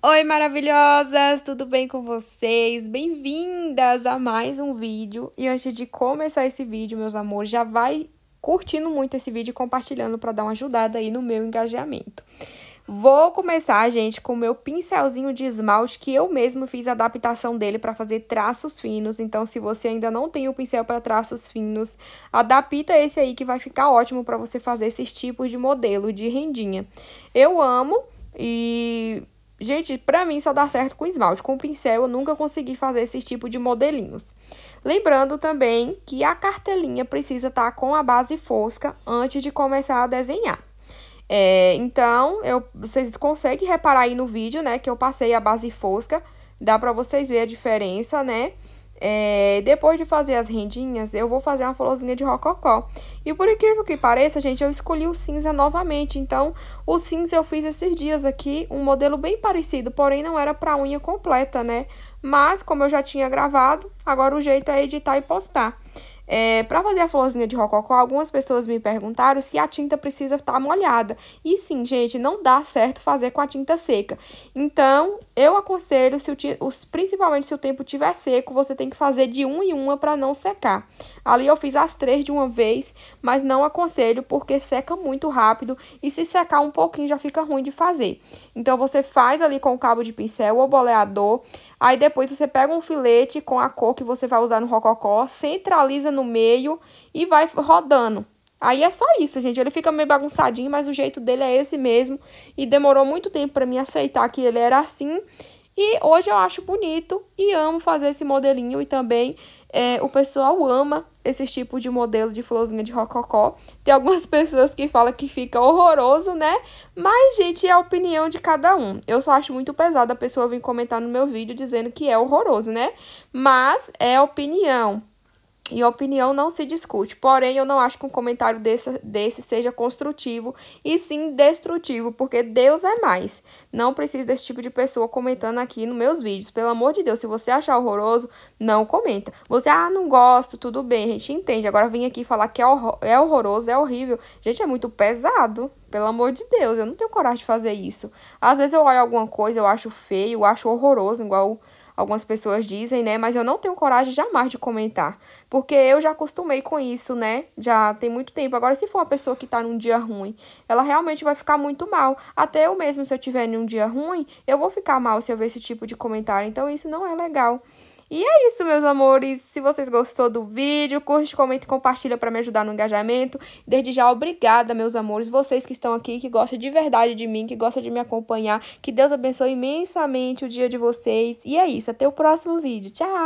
Oi, maravilhosas! Tudo bem com vocês? Bem-vindas a mais um vídeo. E antes de começar esse vídeo, meus amores, já vai curtindo muito esse vídeo e compartilhando para dar uma ajudada aí no meu engajamento. Vou começar, gente, com o meu pincelzinho de esmalte que eu mesmo fiz a adaptação dele para fazer traços finos. Então, se você ainda não tem o pincel para traços finos, adapta esse aí que vai ficar ótimo para você fazer esses tipos de modelo de rendinha. Eu amo e Gente, pra mim só dá certo com esmalte. Com pincel eu nunca consegui fazer esse tipo de modelinhos. Lembrando também que a cartelinha precisa estar tá com a base fosca antes de começar a desenhar. É, então, eu, vocês conseguem reparar aí no vídeo, né, que eu passei a base fosca. Dá pra vocês verem a diferença, né? É, depois de fazer as rendinhas, eu vou fazer uma florzinha de rococó. E por incrível que pareça, gente, eu escolhi o cinza novamente. Então, o cinza eu fiz esses dias aqui, um modelo bem parecido, porém não era pra unha completa, né? Mas, como eu já tinha gravado, agora o jeito é editar e postar. É, para fazer a florzinha de rococó, algumas pessoas me perguntaram se a tinta precisa estar tá molhada. E sim, gente, não dá certo fazer com a tinta seca. Então, eu aconselho, se o, os, principalmente se o tempo tiver seco, você tem que fazer de uma em uma para não secar. Ali eu fiz as três de uma vez, mas não aconselho porque seca muito rápido e se secar um pouquinho já fica ruim de fazer. Então, você faz ali com o cabo de pincel ou boleador, aí depois você pega um filete com a cor que você vai usar no rococó, centraliza no no meio e vai rodando. Aí é só isso, gente. Ele fica meio bagunçadinho, mas o jeito dele é esse mesmo. E demorou muito tempo para mim aceitar que ele era assim. E hoje eu acho bonito e amo fazer esse modelinho. E também é, o pessoal ama esse tipo de modelo de florzinha de rococó. Tem algumas pessoas que falam que fica horroroso, né? Mas, gente, é a opinião de cada um. Eu só acho muito pesado a pessoa vir comentar no meu vídeo dizendo que é horroroso, né? Mas é opinião. E opinião não se discute. Porém, eu não acho que um comentário desse, desse seja construtivo e sim destrutivo, porque Deus é mais. Não preciso desse tipo de pessoa comentando aqui nos meus vídeos. Pelo amor de Deus, se você achar horroroso, não comenta. Você, ah, não gosto, tudo bem, a gente entende. Agora vim aqui falar que é, horror, é horroroso, é horrível. Gente, é muito pesado. Pelo amor de Deus, eu não tenho coragem de fazer isso. Às vezes eu olho alguma coisa, eu acho feio, eu acho horroroso, igual algumas pessoas dizem, né? Mas eu não tenho coragem jamais de comentar, porque eu já acostumei com isso, né? Já tem muito tempo. Agora, se for uma pessoa que tá num dia ruim, ela realmente vai ficar muito mal. Até eu mesmo, se eu tiver num dia ruim, eu vou ficar mal se eu ver esse tipo de comentário. Então, isso não é legal. E é isso, meus amores. Se vocês gostou do vídeo, curte, comenta e compartilha para me ajudar no engajamento. Desde já, obrigada, meus amores, vocês que estão aqui, que gostam de verdade de mim, que gostam de me acompanhar. Que Deus abençoe imensamente o dia de vocês. E é isso, até o próximo vídeo. Tchau!